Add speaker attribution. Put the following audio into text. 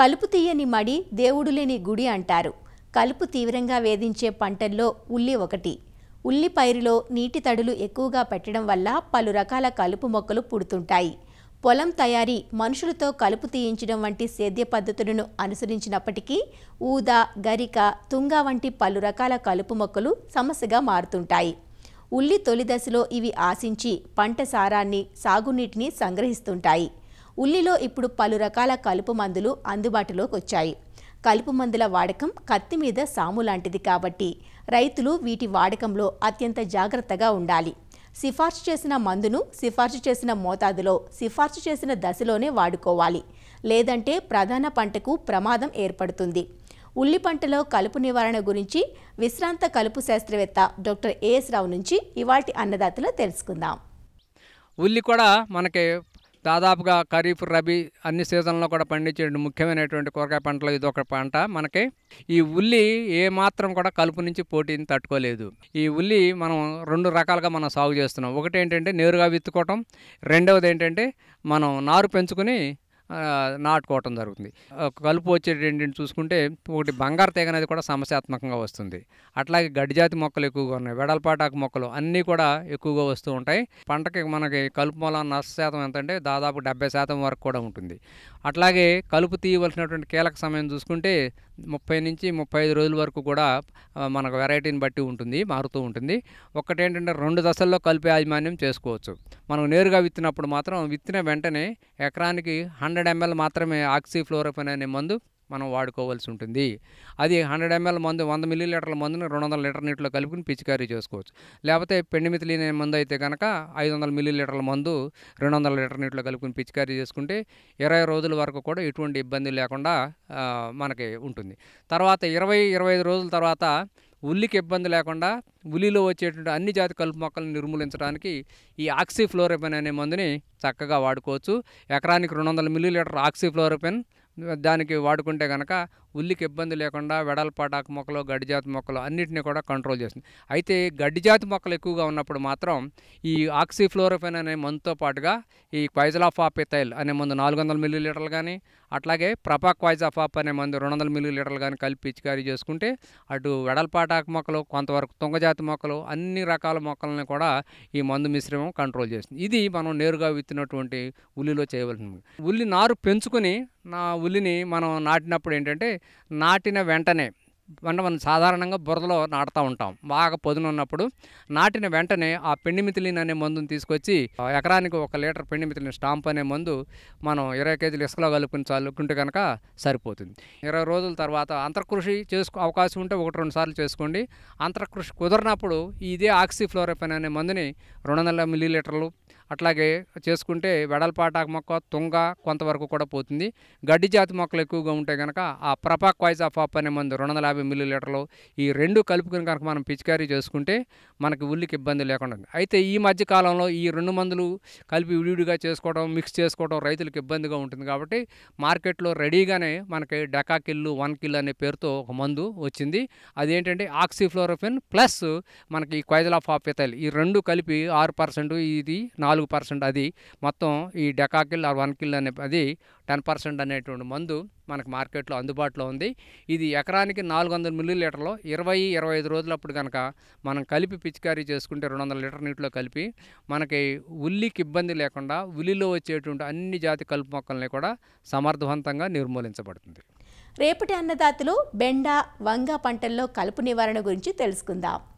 Speaker 1: కలుపు తీయని మడి దేవుడు లేని గుడి అంటారు కలుపు తీవ్రంగా వేధించే పంటల్లో ఉల్లి ఒకటి ఉల్లి పైరులో నీటి తడులు ఎక్కువగా పెట్టడం వల్ల పలు రకాల కలుపు మొక్కలు పుడుతుంటాయి పొలం తయారీ మనుషులతో కలుపు తీయించడం వంటి సేద్య పద్ధతులను అనుసరించినప్పటికీ ఊదా గరిక తుంగ వంటి పలు రకాల కలుపు మొక్కలు సమస్యగా మారుతుంటాయి ఉల్లి తొలి దశలో ఇవి ఆశించి పంట సారాన్ని సాగునీటిని సంగ్రహిస్తుంటాయి ఉల్లిలో ఇప్పుడు పలు రకాల కలుపు మందులు అందుబాటులోకి వచ్చాయి కలుపు మందుల వాడకం కత్తి మీద సాము లాంటిది కాబట్టి రైతులు వీటి వాడకంలో అత్యంత జాగ్రత్తగా ఉండాలి సిఫార్సు చేసిన మందును సిఫార్సు చేసిన మోతాదులో సిఫార్సు చేసిన దశలోనే వాడుకోవాలి లేదంటే ప్రధాన పంటకు ప్రమాదం ఏర్పడుతుంది ఉల్లి పంటలో కలుపు నివారణ గురించి విశ్రాంత కలుపు శాస్త్రవేత్త డాక్టర్ ఏఎస్ రావు నుంచి ఇవాటి అన్నదాతలో తెలుసుకుందాం
Speaker 2: ఉల్లి కూడా మనకి దాదాపుగా ఖరీఫ్ రబీ అన్ని సీజన్లో కూడా పండించే ముఖ్యమైనటువంటి కూరగాయ పంటలో ఇది ఒక పంట మనకి ఈ ఉల్లి ఏ మాత్రం కూడా కలుపు నుంచి పోటీని తట్టుకోలేదు ఈ ఉల్లి మనం రెండు రకాలుగా మనం సాగు చేస్తున్నాం ఒకటి ఏంటంటే నేరుగా విత్తుకోవటం రెండవది ఏంటంటే మనం నారు పెంచుకుని నాటుకోవటం జరుగుతుంది కలుపు వచ్చే చూసుకుంటే ఒకటి బంగారు తీగ అనేది కూడా సమస్యాత్మకంగా వస్తుంది అట్లాగే జాతి మొక్కలు ఎక్కువగా ఉన్నాయి వెడల్పాటాకు మొక్కలు అన్నీ కూడా ఎక్కువగా వస్తూ ఉంటాయి పంటకి మనకి కలుపు మొల నష్ట శాతం ఎంతంటే దాదాపు డెబ్బై శాతం వరకు కూడా ఉంటుంది అట్లాగే కలుపు తీయవలసినటువంటి కీలక సమయం చూసుకుంటే ముప్పై నుంచి ముప్పై ఐదు రోజుల వరకు కూడా మనకు వెరైటీని బట్టి ఉంటుంది మారుతూ ఉంటుంది ఒకటేంటంటే రెండు దశల్లో కలిపి యాజమాన్యం చేసుకోవచ్చు మనం నేరుగా విత్తినప్పుడు మాత్రం విత్తిన వెంటనే ఎకరానికి హండ్రెడ్ ఎంఎల్ మాత్రమే ఆక్సిఫ్లోరోఫెన్ అనే మందు మనం వాడుకోవాల్సి ఉంటుంది అది హండ్రెడ్ ఎంఎల్ మందు వంద మిల్లీ లీటర్ల మందుని రెండు వందల లీటర్ నీటిలో కలుపుకుని పిచికారీ చేసుకోవచ్చు లేకపోతే పెండిమితిలీన మందు అయితే కనుక ఐదు వందల మిల్లీ లీటర్ల మందు రెండు వందల లీటర్ నీటిలో కలుపుకుని పిచికారీ చేసుకుంటే ఇరవై రోజుల వరకు కూడా ఎటువంటి ఇబ్బంది లేకుండా మనకి ఉంటుంది తర్వాత ఇరవై ఇరవై ఐదు రోజుల తర్వాత ఉల్లికి ఇబ్బంది లేకుండా ఉల్లిలో వచ్చేటువంటి అన్ని జాతి కలుపు మొక్కలను నిర్మూలించడానికి ఈ ఆక్సిఫ్లోరపెన్ అనే మందుని చక్కగా వాడుకోవచ్చు ఎకరానికి రెండు వందల మిల్లీ లీటర్ దానికి వాడుకుంటే కనుక ఉల్లికి ఇబ్బంది లేకుండా వెడల్పాటాకు మొక్కలు గడ్డిజాతి మొక్కలు అన్నింటినీ కూడా కంట్రోల్ చేస్తుంది అయితే గడ్డిజాతి మొక్కలు ఎక్కువగా ఉన్నప్పుడు మాత్రం ఈ ఆక్సిఫ్లోరోఫెన్ అనే మందుతో పాటుగా ఈ క్వైజలాఫాపిథైల్ అనే మందు నాలుగు వందల మిల్లీ లీటర్లు కానీ అట్లాగే ప్రపాక్వైజాఫాప్ అనే మందు రెండు వందల మిల్లీ లీటర్లు కానీ కలిపి పిచికారీ చేసుకుంటే అటు వెడల్పాటాకు మొక్కలు కొంతవరకు తుంగజాతి మొక్కలు అన్ని రకాల మొక్కలను కూడా ఈ మందు మిశ్రమం కంట్రోల్ చేస్తుంది ఇది మనం నేరుగా విత్తినటువంటి ఉల్లిలో చేయవలసింది ఉల్లి నారు పెంచుకుని నా ఉల్లిని మనం నాటినప్పుడు ఏంటంటే నాటిన వెంటనే అంటే మనం సాధారణంగా బురదలో నాటుతూ ఉంటాం బాగా పొదున ఉన్నప్పుడు నాటిన వెంటనే ఆ పెండిమితిలిన్ అనే మందును తీసుకొచ్చి ఎకరానికి ఒక లీటర్ పెండిమితిలిన్ స్టాంప్ అనే మందు మనం ఇరవై కేజీలు ఇసుకలో కలుపుకుని చల్లుకుంటే కనుక సరిపోతుంది ఇరవై రోజుల తర్వాత అంతర్కృషి చేసుకో అవకాశం ఉంటే ఒకటి రెండు సార్లు చేసుకోండి అంతర్కృషి కుదరినప్పుడు ఇదే ఆక్సిఫ్లోరపెన్ అనే మందుని రెండు వందల మిల్లీ లీటర్లు అట్లాగే చేసుకుంటే వెడల్పాటాకు మొక్క తుంగ కొంతవరకు కూడా పోతుంది గడ్డి జాతి మొక్కలు ఎక్కువగా ఉంటే కనుక ఆ ప్రపాక్ వాయిస్ ఆఫ్ ఆప్ అనే మంది రెండు వందల యాభై మిల్లీ లీటర్లు ఈ రెండు కలుపుకుని కనుక మనం పిచికారీ చేసుకుంటే మనకి ఉల్లికి ఇబ్బంది లేకుండా అయితే ఈ మధ్య కాలంలో ఈ రెండు మందులు కలిపి విడివిడిగా చేసుకోవడం మిక్స్ చేసుకోవడం రైతులకు ఇబ్బందిగా ఉంటుంది కాబట్టి మార్కెట్లో రెడీగానే మనకి డకా కిల్లు వన్ కిల్ అనే పేరుతో ఒక మందు వచ్చింది అదేంటంటే ఆక్సిఫ్లోరోఫిన్ ప్లస్ మనకి క్వైజల్ ఆఫ్ ఆపితైల్ ఈ రెండు కలిపి ఆరు పర్సెంట్ ఇది నాలుగు నాలుగు పర్సెంట్ అది మొత్తం ఈ డెకాకిల్ ఆర్ వన్ కిల్ అనే అది టెన్ పర్సెంట్ అనేటువంటి మందు మనకు మార్కెట్లో అందుబాటులో ఉంది ఇది ఎకరానికి నాలుగు వందల మిల్లీ లీటర్లో ఇరవై ఇరవై ఐదు రోజులప్పుడు కనుక మనం కలిపి పిచికారీ చేసుకుంటే రెండు వందల లీటర్ నీటిలో కలిపి మనకి ఉల్లికి ఇబ్బంది లేకుండా ఉల్లిలో వచ్చేటువంటి అన్ని జాతి కలుపు మొక్కల్ని కూడా సమర్థవంతంగా నిర్మూలించబడుతుంది
Speaker 1: రేపటి అన్నదాతలు బెండ వంగ పంటల్లో కలుపు నివారణ గురించి తెలుసుకుందాం